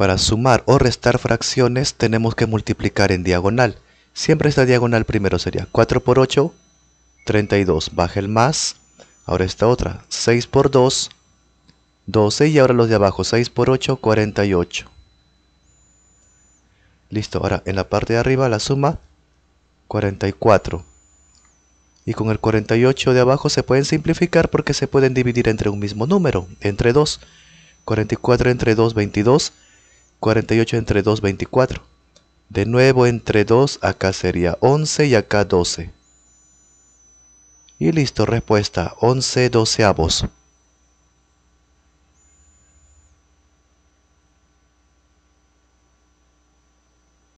Para sumar o restar fracciones tenemos que multiplicar en diagonal. Siempre esta diagonal primero sería 4 por 8, 32. baje el más. Ahora esta otra, 6 por 2, 12. Y ahora los de abajo, 6 por 8, 48. Listo, ahora en la parte de arriba la suma 44. Y con el 48 de abajo se pueden simplificar porque se pueden dividir entre un mismo número, entre 2. 44 entre 2, 22. 48 entre 2, 24. De nuevo entre 2, acá sería 11 y acá 12. Y listo, respuesta 11 doceavos.